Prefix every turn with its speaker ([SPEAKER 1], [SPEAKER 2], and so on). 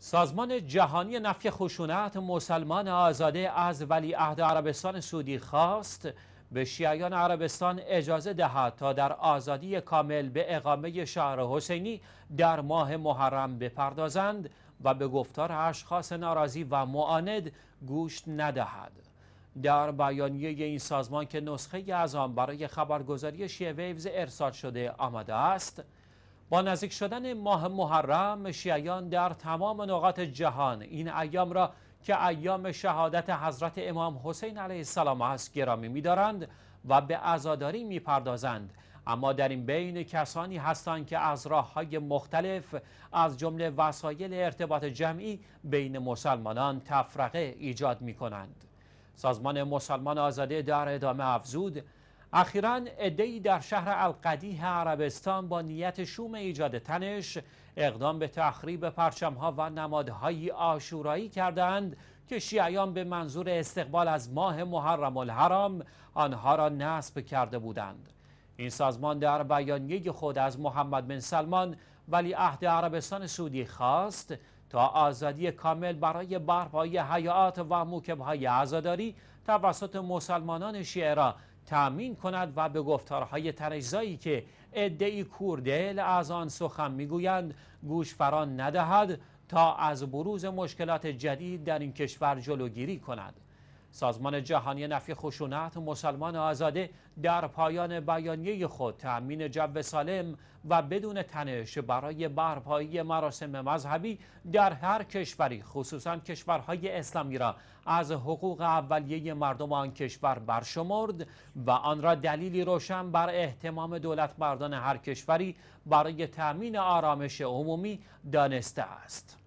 [SPEAKER 1] سازمان جهانی نفی خشونت مسلمان آزاده از ولیعهد عربستان سعودی خواست به شیعیان عربستان اجازه دهد تا در آزادی کامل به اقامه شهر حسینی در ماه محرم بپردازند و به گفتار اشخاص ناراضی و معاند گوشت ندهد در بیانیه این سازمان که نسخه از آن برای خبرگزاری شیعه ویوز ارسال شده آمده است با نزدیک شدن ماه محرم شیعیان در تمام نقاط جهان این ایام را که ایام شهادت حضرت امام حسین علیه السلام است گرامی می‌دارند و به عزاداری می‌پردازند اما در این بین کسانی هستند که از راه‌های مختلف از جمله وسایل ارتباط جمعی بین مسلمانان تفرقه ایجاد می‌کنند سازمان مسلمان آزاده در ادامه افزود اخیرا عدهای در شهر القدیه عربستان با نیت شوم ایجاد تنش اقدام به تخریب پرچمها و نمادهایی آشورایی کردند که شیعیان به منظور استقبال از ماه محرم الحرام آنها را نصب کرده بودند این سازمان در بیانیه خود از محمد بن سلمان ولی عهد عربستان سعودی خواست تا آزادی کامل برای برپایی حیات و های عزاداری توسط مسلمانان شیعه را تأمین کند و به گفتارهای تنشزایی که ادعی کوردل از آن سخن میگویند گوش فران ندهد تا از بروز مشکلات جدید در این کشور جلوگیری کند سازمان جهانی نفی خشونت مسلمان آزاده در پایان بیانیه خود تأمین جو سالم و بدون تنش برای برپایی مراسم مذهبی در هر کشوری خصوصا کشورهای اسلامی را از حقوق اولیه مردم آن کشور برشمرد و آن را دلیلی روشن بر احتمام دولت مردان هر کشوری برای تأمین آرامش عمومی دانسته است.